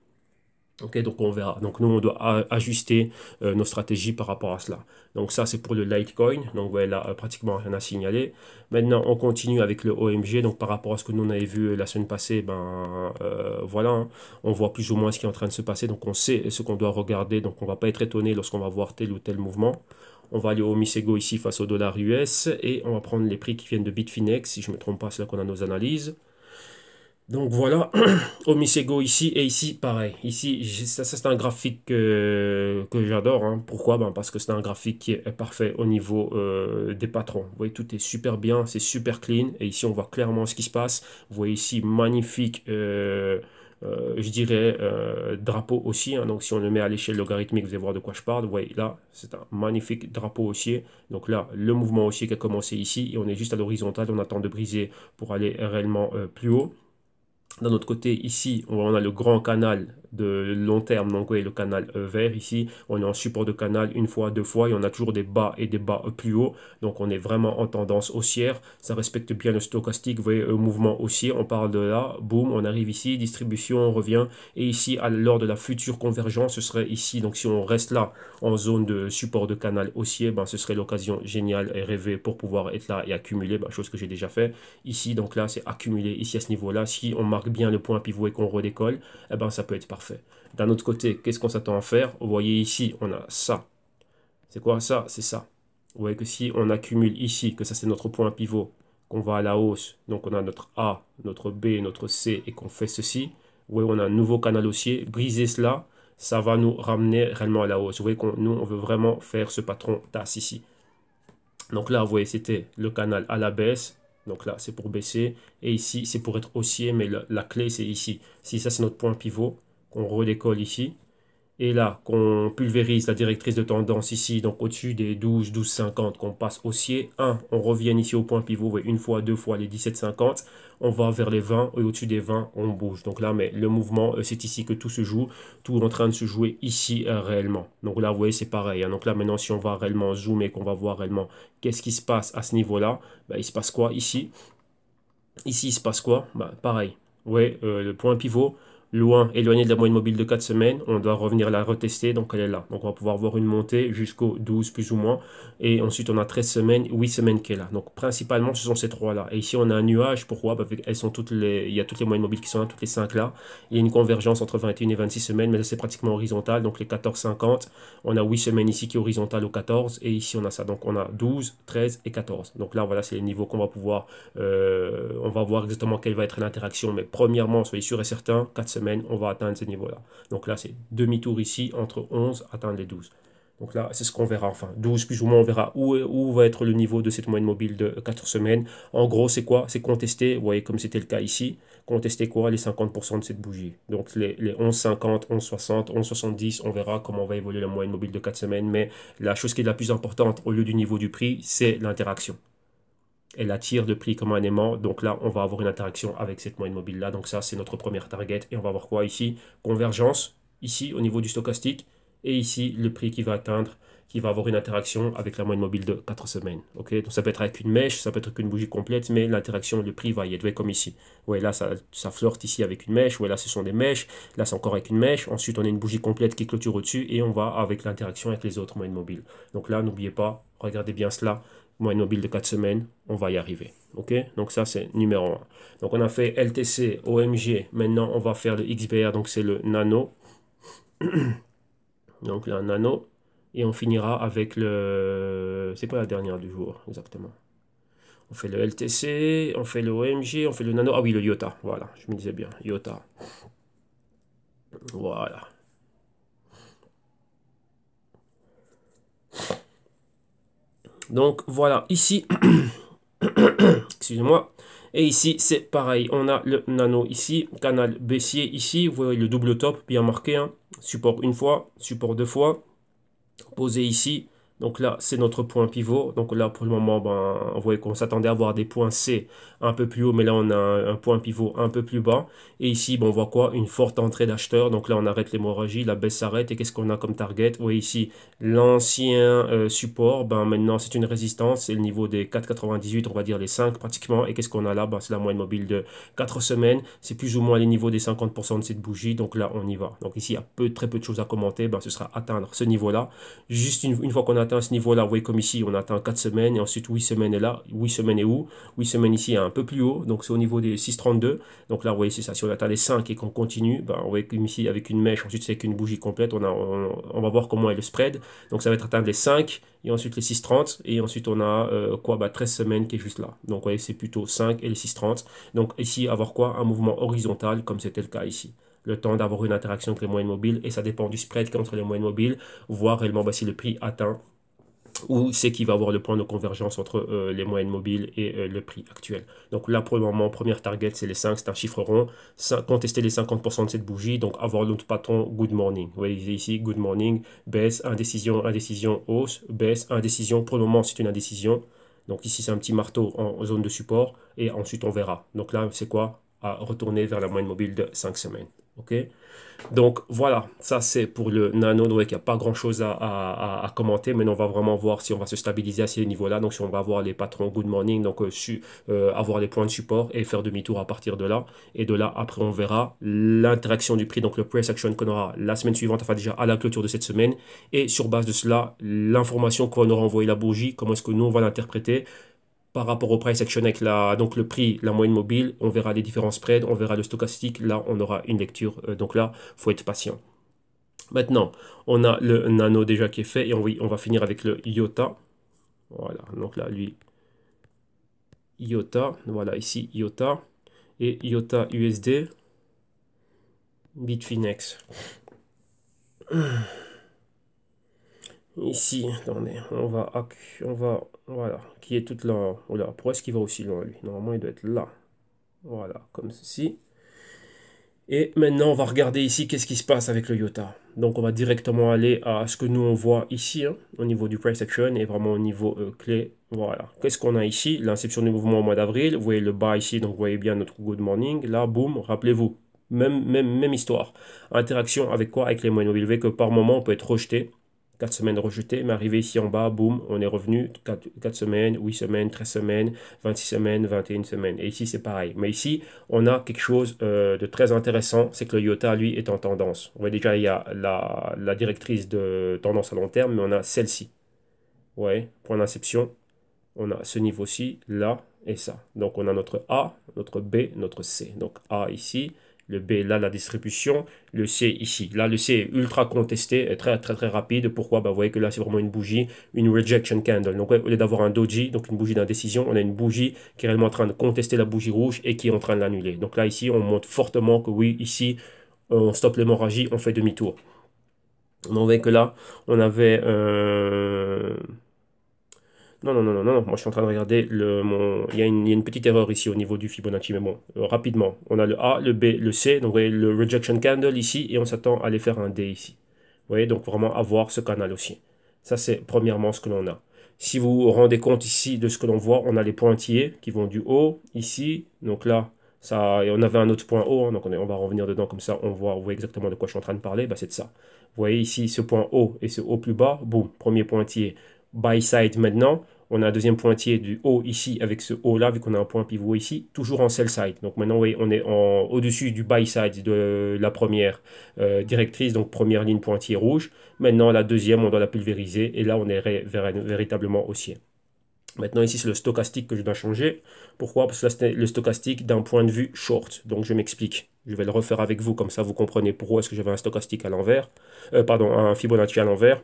[SPEAKER 1] Ok, donc on verra. Donc nous, on doit ajuster euh, nos stratégies par rapport à cela. Donc ça, c'est pour le Litecoin. Donc voilà, voyez là, euh, pratiquement rien à signaler. Maintenant, on continue avec le OMG. Donc par rapport à ce que nous, on avait vu euh, la semaine passée, ben voilà, hein. on voit plus ou moins ce qui est en train de se passer. Donc on sait ce qu'on doit regarder. Donc on va pas être étonné lorsqu'on va voir tel ou tel mouvement. On va aller au missego ici face au dollar US et on va prendre les prix qui viennent de Bitfinex. Si je me trompe pas, c'est là qu'on a nos analyses. Donc voilà, Omisego ici et ici, pareil. Ici, ça, c'est un graphique que, j'adore. Hein. Pourquoi ben, Parce que c'est un graphique qui est parfait au niveau euh, des patrons. Vous voyez, tout est super bien, c'est super clean. Et ici, on voit clairement ce qui se passe. Vous voyez ici, magnifique... Euh, euh, je dirais drapeau aussi. Hein. donc si on le met à l'échelle logarithmique, vous allez voir de quoi je parle. Vous voyez là, c'est un magnifique drapeau haussier. Donc là, le mouvement haussier qui a commencé ici et on est juste à l'horizontale. On attend de briser pour aller réellement plus haut. D'un autre côté, ici, on a le grand canal de long terme, donc voyez le canal euh, vert ici, on est en support de canal une fois, deux fois, et on a toujours des bas et des bas euh, plus haut. donc on est vraiment en tendance haussière, ça respecte bien le stochastique, vous voyez, euh, mouvement haussier, on parle de là, boum, on arrive ici, distribution, on revient, et ici, à, lors de la future convergence, ce serait ici, donc si on reste là, en zone de support de canal haussier, ben, ce serait l'occasion géniale et rêvée pour pouvoir être là et accumuler, ben, chose que j'ai déjà fait, ici, donc là, c'est accumuler, ici, à ce niveau-là, si on marque bien le point pivot et qu'on redécolle, eh ben, ça peut être parfait. D'un autre côté, qu'est-ce qu'on s'attend à faire Vous voyez ici, on a ça. C'est quoi ça C'est ça. Vous voyez que si on accumule ici, que ça c'est notre point pivot, qu'on va à la hausse, donc on a notre A, notre B, notre C, et qu'on fait ceci, vous voyez, on a un nouveau canal haussier, briser cela, ça va nous ramener réellement à la hausse. Vous voyez qu'on nous, on veut vraiment faire ce patron tasse ici. Donc là, vous voyez, c'était le canal à la baisse, donc là, c'est pour baisser. Et ici, c'est pour être haussier, mais la, clé, c'est ici. Si ça, c'est notre point pivot, qu'on redécolle ici. Et là, qu'on pulvérise la directrice de tendance ici, donc au-dessus des 12, 12, 50, qu'on passe haussier. 1, on revient ici au point pivot, une fois, deux fois, les 17, 50. On va vers les 20 et au-dessus des 20, on bouge. Donc là, mais le mouvement, euh, c'est ici que tout se joue. Tout est en train de se jouer ici euh, réellement. Donc là, vous voyez, c'est pareil. Hein. Donc là, maintenant, si on va réellement zoomer, qu'on va voir réellement qu'est-ce qui se passe à ce niveau-là, bah, il se passe quoi ici Ici, il se passe quoi bah, Pareil. Ouais, euh, le point pivot loin, éloigné de la moyenne mobile de 4 semaines. On doit revenir la retester, donc elle est là. Donc on va pouvoir voir une montée jusqu'au 12 plus ou moins. Et ensuite on a 13 semaines, 8 semaines qui est là. Donc principalement ce sont ces trois-là. Et ici on a un nuage, pourquoi Parce qu'elles sont toutes les, il y a toutes les moyennes mobiles qui sont là, toutes les 5 là. Il y a une convergence entre 21 et 26 semaines, mais c'est pratiquement horizontal. Donc les 14-50, on a 8 semaines ici qui est horizontale au 14. Et ici on a ça, donc on a 12, 13 et 14. Donc là voilà, c'est les niveaux qu'on va pouvoir, euh, on va voir exactement quelle va être l'interaction. Mais premièrement, soyez sûr et certain, 4 semaines on va atteindre ces niveaux-là. Donc là, c'est demi-tour ici, entre 11, atteindre les 12. Donc là, c'est ce qu'on verra enfin. 12 plus ou moins, on verra où, où va être le niveau de cette moyenne mobile de quatre semaines. En gros, c'est quoi C'est contester, voyez, comme c'était le cas ici, contester quoi Les 50% de cette bougie. Donc les, les 11,50, 11,60, 11,70, on verra comment va évoluer la moyenne mobile de quatre semaines. Mais la chose qui est la plus importante, au lieu du niveau du prix, c'est l'interaction elle attire de prix comme un aimant. Donc là, on va avoir une interaction avec cette moyenne mobile là. Donc ça, c'est notre première target. Et on va voir quoi ici Convergence, ici au niveau du stochastique. Et ici, le prix qui va atteindre, qui va avoir une interaction avec la moyenne mobile de 4 semaines. ok Donc ça peut être avec une mèche, ça peut être qu'une bougie complète, mais l'interaction, le prix va y être comme ici. Ouais, là, ça, ça ici avec une mèche. Ouais, là, ce sont des mèches. Là, c'est encore avec une mèche. Ensuite, on a une bougie complète qui clôture au-dessus. Et on va avec l'interaction avec les autres moyennes mobiles. Donc là, n'oubliez pas, regardez bien cela moi, mobile de 4 semaines, on va y arriver. ok donc ça, c'est numéro 1. Donc on a fait LTC, OMG. Maintenant, on va faire le XBR, donc c'est le nano. donc là, nano. Et on finira avec le... C'est pas la dernière du jour, exactement On fait le LTC, on fait le OMG, on fait le nano. Ah oui, le IOTA. Voilà, je me disais bien. IOTA. Voilà. Donc voilà, ici, excusez-moi, et ici c'est pareil, on a le nano ici, canal baissier ici, vous voyez le double top bien marqué, hein. support une fois, support deux fois, posé ici, donc là, c'est notre point pivot. Donc là, pour le moment, on ben, vous qu'on s'attendait à avoir des points C un peu plus haut, mais là, on a un, point pivot un peu plus bas. Et ici, ben, on voit quoi Une forte entrée d'acheteurs. Donc là, on arrête l'hémorragie, la baisse s'arrête. Et qu'est-ce qu'on a comme target Vous voyez ici, l'ancien euh, support, ben, maintenant, c'est une résistance. C'est le niveau des 4,98, on va dire les 5 pratiquement. Et qu'est-ce qu'on a là ben, C'est la moyenne mobile de 4 semaines. C'est plus ou moins les niveaux des 50% de cette bougie. Donc là, on y va. Donc ici, il y a peu, très peu de choses à commenter. Ben, ce sera atteindre ce niveau-là. Juste une fois qu'on a ce niveau-là, vous voyez comme ici, on atteint 4 semaines, et ensuite 8 semaines et là, 8 semaines et où 8 semaines ici est un peu plus haut, donc c'est au niveau des 6,32. Donc là, vous voyez, c'est ça. Si on atteint les 5 et qu'on continue, bah, vous voyez comme ici, avec une mèche, ensuite c'est qu'une bougie complète, on, a, on, va voir comment est le spread. Donc ça va être atteint les 5, et ensuite les 6,30, et ensuite on a euh, quoi bah, 13 semaines qui est juste là. Donc vous voyez, c'est plutôt 5 et les 6,30. Donc ici, avoir quoi Un mouvement horizontal, comme c'était le cas ici le temps d'avoir une interaction avec les moyennes mobiles et ça dépend du spread qu'entre les moyennes mobiles, voir réellement bah, si le prix atteint où c'est qui va avoir le point de convergence entre euh, les moyennes mobiles et euh, le prix actuel. Donc là, pour le moment, première target, c'est les 5, c'est un chiffre rond. contester les 50% de cette bougie, donc avoir notre patron good morning. Vous voyez ici, good morning, baisse, indécision, indécision, hausse, baisse, indécision. Pour le moment, c'est une indécision. Donc ici, c'est un petit marteau en zone de support et ensuite, on verra. Donc là, c'est quoi À retourner vers la moyenne mobile de 5 semaines. Ok Donc voilà, ça c'est pour le nano. Donc il n'y a pas grand chose à, commenter. mais on va vraiment voir si on va se stabiliser à ces niveaux-là. Donc si on va voir les patrons good morning, donc euh, euh, avoir les points de support et faire demi-tour à partir de là. Et de là, après, on verra l'interaction du prix. Donc le price action qu'on aura la semaine suivante, enfin déjà à la clôture de cette semaine. Et sur base de cela, l'information qu'on aura envoyé la bougie, comment est-ce que nous on va l'interpréter par rapport au price action avec la, donc le prix, la moyenne mobile, on verra les différents spreads, on verra le stochastique, là on aura une lecture, euh, donc là faut être patient. Maintenant, on a le nano déjà qui est fait et on, on va finir avec le iota. Voilà, donc là lui, iota, voilà ici iota et iota USD, Bitfinex. Ici, on va, on va voilà, qui est toute là. Oh pourquoi est-ce qu'il va aussi loin lui Normalement, il doit être là. Voilà, comme ceci. Et maintenant, on va regarder ici qu'est-ce qui se passe avec le IOTA. Donc, on va directement aller à ce que nous on voit ici, hein, au niveau du price action et vraiment au niveau euh, clé. Voilà. Qu'est-ce qu'on a ici L'inception du mouvement au mois d'avril. Vous voyez le bas ici, donc vous voyez bien notre good morning. Là, boum, rappelez-vous. Même, même, même histoire. Interaction avec quoi Avec les moyens élevés que par moment on peut être rejeté 4 semaines rejetées, mais arrivé ici en bas, boum, on est revenu 4, semaines, 8 semaines, 13 semaines, 26 semaines, 21 semaines. Et ici, c'est pareil. Mais ici, on a quelque chose euh, de très intéressant, c'est que le IOTA, lui, est en tendance. On voit déjà, il y a la, directrice de tendance à long terme, mais on a celle-ci. Ouais, point d'inception, on a ce niveau-ci, là et ça. Donc, on a notre A, notre B, notre C. Donc, A ici, le B là la distribution, le C ici. Là le C est ultra contesté, est très très très rapide. Pourquoi Bah vous voyez que là c'est vraiment une bougie, une rejection candle. Donc au lieu d'avoir un doji, donc une bougie d'indécision, on a une bougie qui est réellement en train de contester la bougie rouge et qui est en train de l'annuler. Donc là ici on montre fortement que oui ici on stoppe l'hémorragie, on fait demi-tour. On voit que là on avait euh non, non, non, non, non, moi je suis en train de regarder. Le, il, y a une, petite erreur ici au niveau du Fibonacci, mais bon, euh, rapidement. On a le A, le B, le C, donc vous voyez le rejection candle ici, et on s'attend à aller faire un D ici. Vous voyez, donc vraiment avoir ce canal aussi. Ça, c'est premièrement ce que l'on a. Si vous vous rendez compte ici de ce que l'on voit, on a les pointillés qui vont du haut ici, donc là, ça, et on avait un autre point haut, hein, donc on, on, va revenir dedans comme ça, on voit, on exactement de quoi je suis en train de parler, bah, c'est de ça. Vous voyez ici ce point haut et ce haut plus bas, boum, premier pointillé. Buy side maintenant, on a un deuxième pointier du haut ici avec ce haut là, vu qu'on a un point pivot ici, toujours en sell side. Donc maintenant, oui, on est au-dessus du buy side de la première euh, directrice, donc première ligne pointier rouge. Maintenant, la deuxième, on doit la pulvériser et là, on est véritablement haussier. Maintenant, ici, c'est le stochastique que je dois changer. Pourquoi Parce que là, c'était le stochastique d'un point de vue short. Donc, je m'explique. Je vais le refaire avec vous, comme ça, vous comprenez pourquoi est-ce que j'avais un stochastique à l'envers. Euh, pardon, un Fibonacci à l'envers.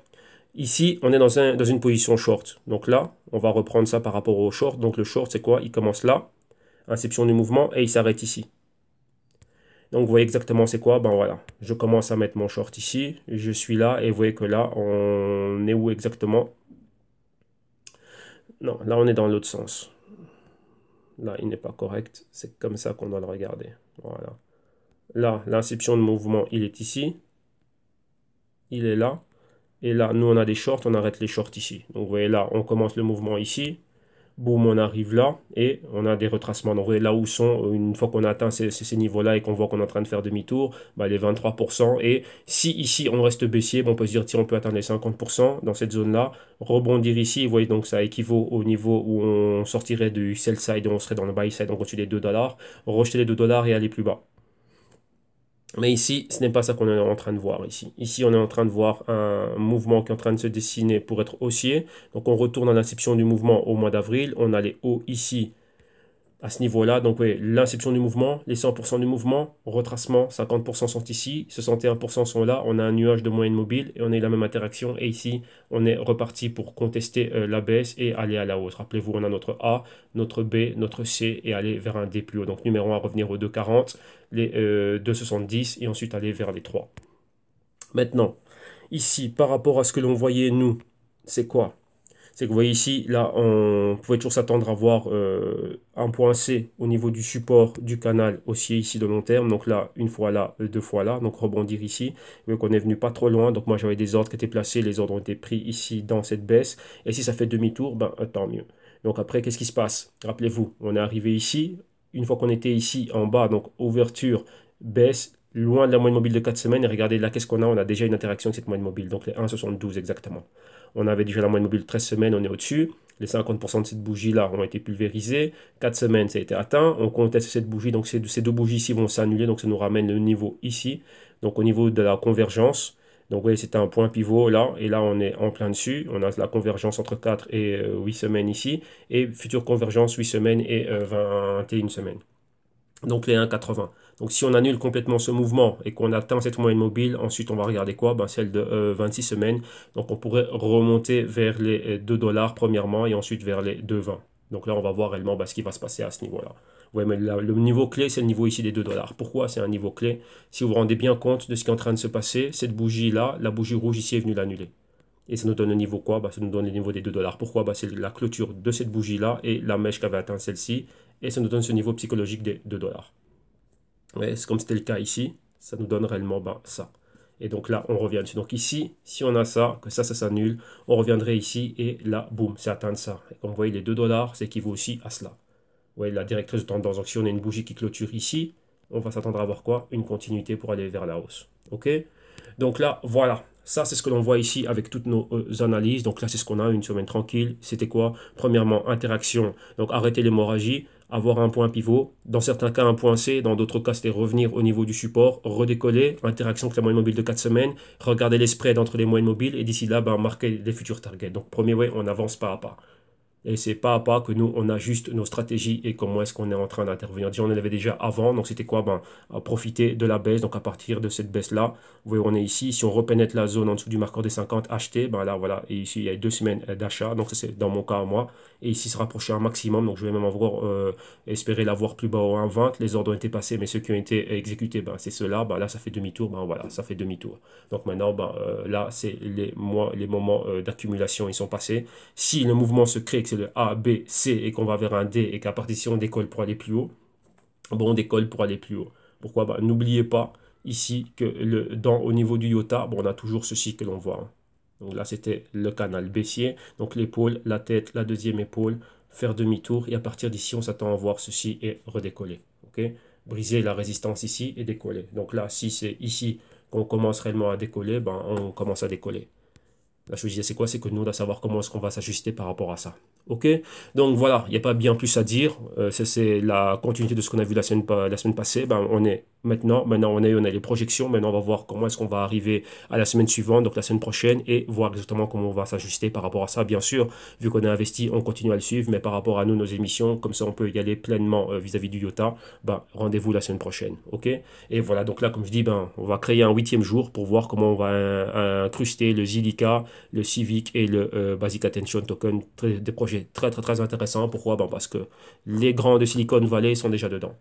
[SPEAKER 1] Ici, on est dans, une position short. Donc là, on va reprendre ça par rapport au short. Donc le short, c'est quoi Il commence là, inception du mouvement, et il s'arrête ici. Donc vous voyez exactement c'est quoi Ben voilà, je commence à mettre mon short ici, je suis là, et vous voyez que là, on est où exactement Non, là on est dans l'autre sens. Là, il n'est pas correct, c'est comme ça qu'on doit le regarder. Voilà. Là, l'inception de mouvement, il est ici. Il est là. Et là, nous, on a des shorts, on arrête les shorts ici. Donc, vous voyez là, on commence le mouvement ici. Boum, on arrive là et on a des retracements. Donc, vous voyez là où sont, euh, une fois qu'on a atteint ces, niveaux-là et qu'on voit qu'on est en train de faire demi-tour, bah, les 23%. Et si ici, on reste baissier, on peut se dire, tiens, on peut atteindre les 50% dans cette zone-là, rebondir ici. Vous voyez, donc ça équivaut au niveau où on sortirait du sell side et on serait dans le buy side, donc au-dessus des 2 dollars, rejeter les 2 dollars et aller plus bas. Mais ici, ce n'est pas ça qu'on est en train de voir ici. Ici, on est en train de voir un mouvement qui est en train de se dessiner pour être haussier. Donc, on retourne à l'inception du mouvement au mois d'avril. On a les hauts ici à ce niveau-là. Donc oui, l'inception du mouvement, les 100% du mouvement, retracement, 50% sont ici, 61% sont là, on a un nuage de moyenne mobile et on a eu la même interaction. Et ici, on est reparti pour contester euh, la baisse et aller à la hausse. Rappelez-vous, on a notre A, notre B, notre C et aller vers un D plus haut. Donc numéro 1, revenir aux 2,40, les 2,70 euh, et ensuite aller vers les 3. Maintenant, ici, par rapport à ce que l'on voyait nous, c'est quoi c'est que vous voyez ici, là, on pouvait toujours s'attendre à voir euh, un point C au niveau du support du canal haussier ici de long terme. Donc là, une fois là, euh, deux fois là. Donc rebondir ici. mais qu'on est venu pas trop loin. Donc moi, j'avais des ordres qui étaient placés. Les ordres ont été pris ici dans cette baisse. Et si ça fait demi-tour, ben euh, tant mieux. Donc après, qu'est-ce qui se passe Rappelez-vous, on est arrivé ici. Une fois qu'on était ici en bas, donc ouverture, baisse, loin de la moyenne mobile de 4 semaines. Et regardez là, qu'est-ce qu'on a On a déjà une interaction avec cette moyenne mobile. Donc les 1,72 exactement. On avait déjà la moyenne mobile 13 semaines, on est au-dessus. Les 50% de cette bougie-là ont été pulvérisées. 4 semaines, ça a été atteint. On conteste cette bougie, donc ces, deux bougies ici vont s'annuler, donc ça nous ramène le niveau ici. Donc au niveau de la convergence, donc vous voyez, c'était un point pivot là, et là on est en plein dessus. On a la convergence entre 4 et 8 euh, semaines ici, et future convergence 8 semaines et 21 euh, semaines. Donc les 1,80. Donc si on annule complètement ce mouvement et qu'on atteint cette moyenne mobile, ensuite on va regarder quoi ben, Celle de 26 euh, semaines. Donc on pourrait remonter vers les 2 euh, dollars premièrement et ensuite vers les 2,20. Donc là on va voir réellement ben, ce qui va se passer à ce niveau-là. Ouais, mais le niveau clé, c'est le niveau ici des 2 dollars. Pourquoi c'est un niveau clé Si vous vous rendez bien compte de ce qui est en train de se passer, cette bougie-là, la bougie rouge ici est venue l'annuler. Et ça nous donne le niveau quoi ben, Ça nous donne le niveau des 2 dollars. Pourquoi C'est la clôture de cette bougie-là et la mèche qui avait atteint celle-ci. Et ça nous donne ce niveau psychologique des 2 dollars c'est comme c'était le cas ici, ça nous donne réellement bah, ça. Et donc là, on revient dessus. Donc ici, si on a ça, que ça, ça s'annule, on reviendrait ici et là, boum, c'est de ça. Et comme vous voyez, les 2 dollars, c'est vaut aussi à cela. Vous voyez la directrice de tendance. Donc si on a une bougie qui clôture ici, on va s'attendre à avoir quoi Une continuité pour aller vers la hausse. OK Donc là, voilà. Ça, c'est ce que l'on voit ici avec toutes nos euh, analyses. Donc là, c'est ce qu'on a, une semaine tranquille. C'était quoi Premièrement, interaction. Donc arrêter l'hémorragie avoir un point pivot, dans certains cas un point C, dans d'autres cas c'était revenir au niveau du support, redécoller, interaction avec la moyenne mobile de 4 semaines, regarder les spreads entre les moyennes mobiles et d'ici là ben, marquer les futurs targets. Donc premier way, on avance pas à pas. Et c'est pas à pas que nous, on ajuste nos stratégies et comment est-ce qu'on est en train d'intervenir. Déjà, on l'avait déjà avant, donc c'était quoi ben, euh, Profiter de la baisse, donc à partir de cette baisse-là, vous voyez, on est ici, si on repénètre la zone en dessous du marqueur des 50, acheter, ben là, voilà, et ici, il y a deux semaines euh, d'achat, donc c'est dans mon cas moi, et ici, se rapprocher un maximum, donc je vais même avoir, euh, espérer l'avoir plus bas au 1,20, les ordres ont été passés, mais ceux qui ont été exécutés, ben, c'est ceux-là, ben, là, ça fait demi-tour, ben voilà, ça fait demi-tour. Donc maintenant, ben, là, c'est les, mois, les moments d'accumulation, ils sont passés. Si le mouvement se crée, que le A, B, C et qu'on va vers un D et qu'à partition on décolle pour aller plus haut, bon, on décolle pour aller plus haut. Pourquoi bah, N'oubliez pas ici que le, dans, au niveau du iota, on a toujours ceci que l'on voit. Hein. Donc là, c'était le canal baissier. Donc l'épaule, la tête, la deuxième épaule, faire demi-tour. Et à partir d'ici, on s'attend à voir ceci et redécoller. Ok Briser la résistance ici et décoller. Donc là, si c'est ici qu'on commence réellement à décoller, ben, on commence à décoller. La chose, c'est quoi C'est que nous, on doit savoir comment est-ce qu'on va s'ajuster par rapport à ça. Ok Donc voilà, il n'y a pas bien plus à dire. Euh, c'est la continuité de ce qu'on a vu la semaine, la semaine passée. Ben, on est maintenant, maintenant on a, on a les projections, maintenant on va voir comment est-ce qu'on va arriver à la semaine suivante, donc la semaine prochaine, et voir exactement comment on va s'ajuster par rapport à ça. Bien sûr, vu qu'on a investi, on continue à le suivre, mais par rapport à nous, nos émissions, comme ça on peut y aller pleinement euh, vis-à-vis du Yota, ben, rendez-vous la semaine prochaine, ok Et voilà, donc là, comme je dis, ben, on va créer un huitième jour pour voir comment on va euh, incruster le Zilliqa, le Civic et le euh, Basic Attention Token, des projets très très très intéressants. Pourquoi ben, Parce que les grands de Silicon Valley sont déjà dedans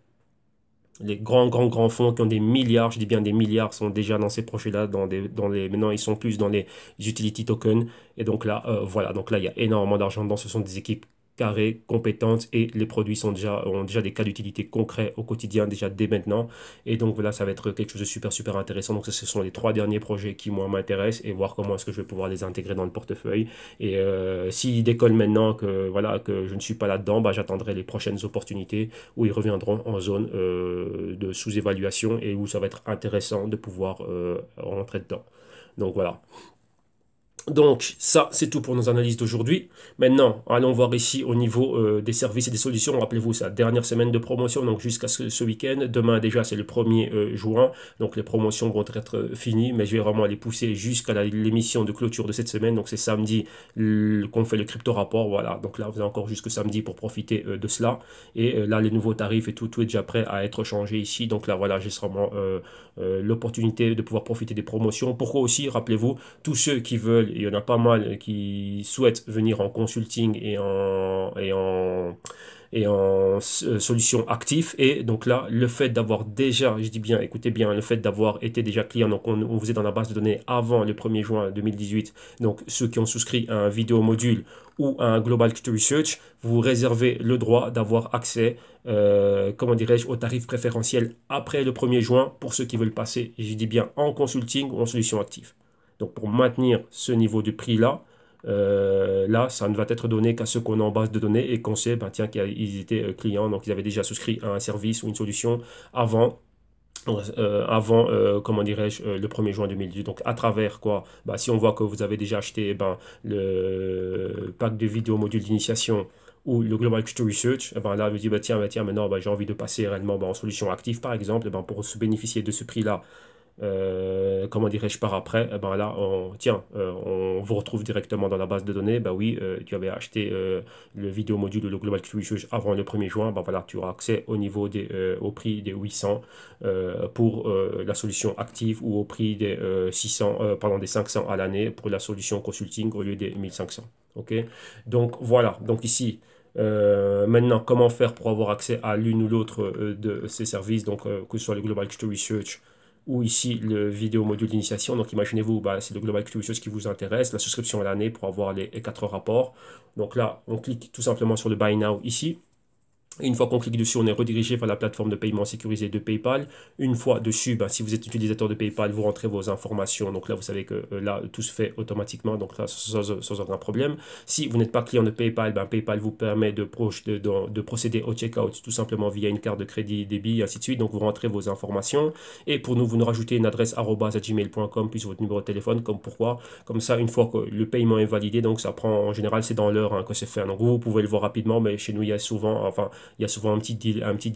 [SPEAKER 1] les grands, grands, grands fonds qui ont des milliards, je dis bien des milliards, sont déjà dans ces projets-là, dans des, dans les, maintenant ils sont plus dans les utility tokens. Et donc là, euh, voilà, donc là, il y a énormément d'argent dans Ce sont des équipes carré, compétente et les produits sont déjà, ont déjà des cas d'utilité concrets au quotidien déjà dès maintenant. Et donc voilà, ça va être quelque chose de super super intéressant. Donc ce sont les trois derniers projets qui moi m'intéressent et voir comment est-ce que je vais pouvoir les intégrer dans le portefeuille. Et euh, s'ils décollent maintenant que voilà que je ne suis pas là-dedans, bah, j'attendrai les prochaines opportunités où ils reviendront en zone euh, de sous-évaluation et où ça va être intéressant de pouvoir euh, rentrer dedans. Donc voilà. Donc ça, c'est tout pour nos analyses d'aujourd'hui. Maintenant, allons voir ici au niveau euh, des services et des solutions. Rappelez-vous, c'est la dernière semaine de promotion, donc jusqu'à ce, ce week-end. Demain déjà, c'est le 1er euh, juin, donc les promotions vont être finies, mais je vais vraiment aller pousser jusqu'à l'émission de clôture de cette semaine. Donc c'est samedi qu'on fait le crypto rapport. Voilà, donc là, vous avez encore jusque samedi pour profiter euh, de cela. Et là, les nouveaux tarifs et tout, tout est déjà prêt à être changé ici. Donc là, voilà, j'ai vraiment l'opportunité de pouvoir profiter des promotions. Pourquoi aussi, rappelez-vous, tous ceux qui veulent il y en a pas mal qui souhaitent venir en consulting et en, et en, et en euh, solution active. Et donc là, le fait d'avoir déjà, je dis bien, écoutez bien, le fait d'avoir été déjà client, donc on, vous est dans la base de données avant le 1er juin 2018, donc ceux qui ont souscrit à un vidéo module ou à un Global customer Research, vous réservez le droit d'avoir accès, euh, comment dirais-je, au tarif préférentiel après le 1er juin pour ceux qui veulent passer, je dis bien, en consulting ou en solution active. Donc pour maintenir ce niveau de prix-là, euh, là, ça ne va être donné qu'à ceux qu'on a en base de données et qu'on sait ben, tiens, qu'ils étaient euh, clients, donc ils avaient déjà souscrit à un service ou une solution avant euh, avant, comment dirais-je, le 1er juin 2018. Donc à travers quoi bah, Si on voit que vous avez déjà acheté ben, le pack de vidéos module d'initiation ou le Global customer Research, eh ben, là, vous dites, bah, ben, tiens, tiens, maintenant, j'ai envie de passer réellement en solution active, par exemple, eh pour se bénéficier de ce prix-là, euh, comment dirais-je, par après, eh ben là, on, tiens, euh, on vous retrouve directement dans la base de données. Ben oui, euh, tu avais acheté le vidéo module de Global Global Research avant le 1er juin. Bah voilà, tu auras accès au niveau des, au prix des 800 pour la solution active ou au prix des 600, pardon, des 500 à l'année pour la solution consulting au lieu des 1500. Ok, donc voilà. Donc ici. maintenant, comment faire pour avoir accès à l'une ou l'autre de ces services, donc que ce soit le Global Research ou ici le vidéo module d'initiation. Donc imaginez-vous, bah, c'est le Global ce qui vous intéresse, la souscription à l'année pour avoir les quatre rapports. Donc là, on clique tout simplement sur le Buy Now ici. Une fois qu'on clique dessus, on est redirigé vers la plateforme de paiement sécurisée de PayPal. Une fois dessus, ben, si vous êtes utilisateur de PayPal, vous rentrez vos informations. Donc là, vous savez que euh, là, tout se fait automatiquement, donc là, sans, aucun problème. Si vous n'êtes pas client de PayPal, ben, PayPal vous permet de, procéder au checkout tout simplement via une carte de crédit, débit, ainsi de suite. Donc vous rentrez vos informations. Et pour nous, vous nous rajoutez une adresse gmail.com puis votre numéro de téléphone. Comme pourquoi Comme ça, une fois que le paiement est validé, donc ça prend en général, c'est dans l'heure hein, que c'est fait. Donc vous, vous pouvez le voir rapidement, mais chez nous, il y a souvent, enfin, il y a souvent un petit, delay, un petit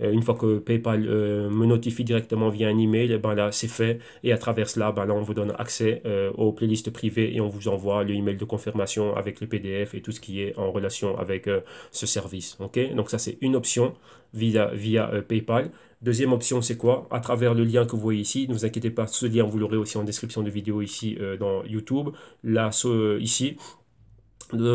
[SPEAKER 1] euh, une fois que PayPal euh, me notifie directement via un email, eh ben là c'est fait. Et à travers cela, ben on vous donne accès euh, aux playlists privées et on vous envoie le email de confirmation avec le PDF et tout ce qui est en relation avec ce service. ok Donc ça c'est une option via, via PayPal. Deuxième option, c'est quoi À travers le lien que vous voyez ici, ne vous inquiétez pas, ce lien, vous l'aurez aussi en description de vidéo ici dans YouTube. Là, ce, ici,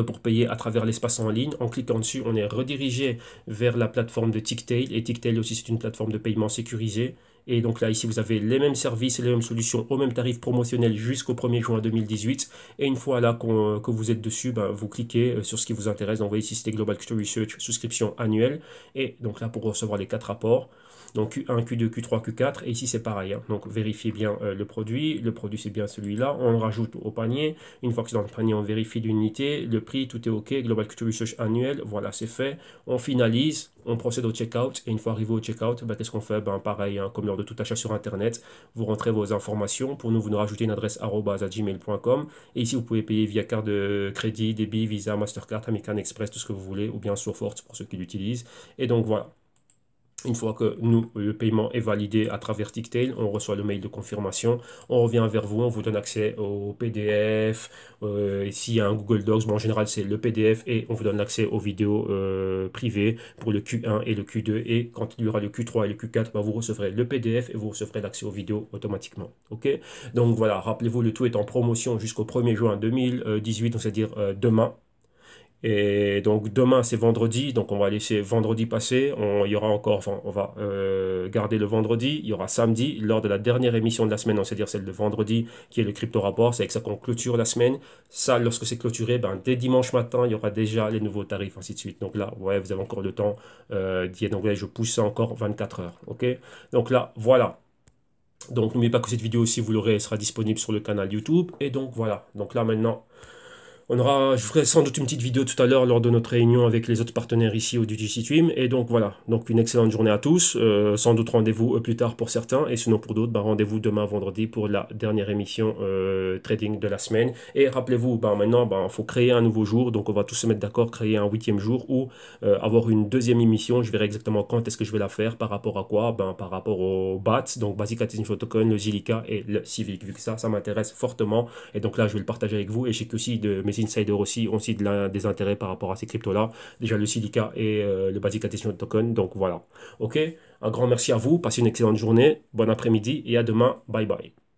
[SPEAKER 1] pour payer à travers l'espace en ligne. En cliquant dessus, on est redirigé vers la plateforme de Ticktail. Et Ticktail aussi, c'est une plateforme de paiement sécurisée. Et donc là, ici, vous avez les mêmes services et les mêmes solutions au même tarif promotionnel jusqu'au 1er juin 2018. Et une fois là que vous êtes dessus, bah, vous cliquez euh, sur ce qui vous intéresse. Donc, vous voyez ici, c'était Global Research, souscription annuelle. Et donc là, pour recevoir les quatre rapports, donc Q1, Q2, Q3, Q4. Et ici, c'est pareil. Hein. Donc vérifiez bien euh, le produit. Le produit, c'est bien celui-là. On le rajoute au panier. Une fois que c'est dans le panier, on vérifie l'unité, le prix, tout est OK. Global Culture Research annuel. Voilà, c'est fait. On finalise. On procède au checkout. Et une fois arrivé au checkout, bah, qu'est-ce qu'on fait ben, Pareil, hein, comme lors de tout achat sur Internet, vous rentrez vos informations. Pour nous, vous nous rajoutez une adresse gmail.com. Et ici, vous pouvez payer via carte de crédit, débit, Visa, Mastercard, American Express, tout ce que vous voulez, ou bien Sofort pour ceux qui l'utilisent. Et donc voilà. Une fois que nous, le paiement est validé à travers TickTail, on reçoit le mail de confirmation, on revient vers vous, on vous donne accès au PDF, ici euh, s'il y a un Google Docs, mais en général c'est le PDF et on vous donne accès aux vidéos euh, privées pour le Q1 et le Q2 et quand il y aura le Q3 et le Q4, bah, vous recevrez le PDF et vous recevrez l'accès aux vidéos automatiquement. Ok Donc voilà, rappelez-vous, le tout est en promotion jusqu'au 1er juin 2018, euh, c'est-à-dire demain. Et donc demain c'est vendredi, donc on va laisser vendredi passer. On y aura encore, enfin on va euh, garder le vendredi. Il y aura samedi lors de la dernière émission de la semaine, c'est-à-dire celle de vendredi qui est le crypto rapport. C'est avec ça qu'on clôture la semaine. Ça, lorsque c'est clôturé, ben, dès dimanche matin il y aura déjà les nouveaux tarifs ainsi de suite. Donc là, ouais, vous avez encore le temps euh, d'y Donc là, je pousse ça encore 24 heures. Ok. Donc là, voilà. Donc n'oubliez pas que cette vidéo, aussi vous l'aurez, sera disponible sur le canal YouTube. Et donc voilà. Donc là maintenant. On aura, je ferai sans doute une petite vidéo tout à l'heure lors de notre réunion avec les autres partenaires ici au DGC Team. Et donc voilà, donc une excellente journée à tous. Euh, sans doute rendez-vous euh, plus tard pour certains et sinon pour d'autres, bah, rendez-vous demain vendredi pour la dernière émission euh, trading de la semaine. Et rappelez-vous, bah, maintenant, il bah, faut créer un nouveau jour. Donc on va tous se mettre d'accord, créer un huitième jour ou avoir une deuxième émission. Je verrai exactement quand est-ce que je vais la faire, par rapport à quoi ben, Par rapport au BAT, donc Basic Attention photocon, le et le Civic. Vu que ça, ça m'intéresse fortement. Et donc là, je vais le partager avec vous. Et j'ai aussi de mes insiders aussi on aussi de des intérêts par rapport à ces cryptos-là. Déjà le silica et euh, le Basic Attention Token. Donc voilà. Ok, un grand merci à vous. Passez une excellente journée. Bon après-midi et à demain. Bye bye.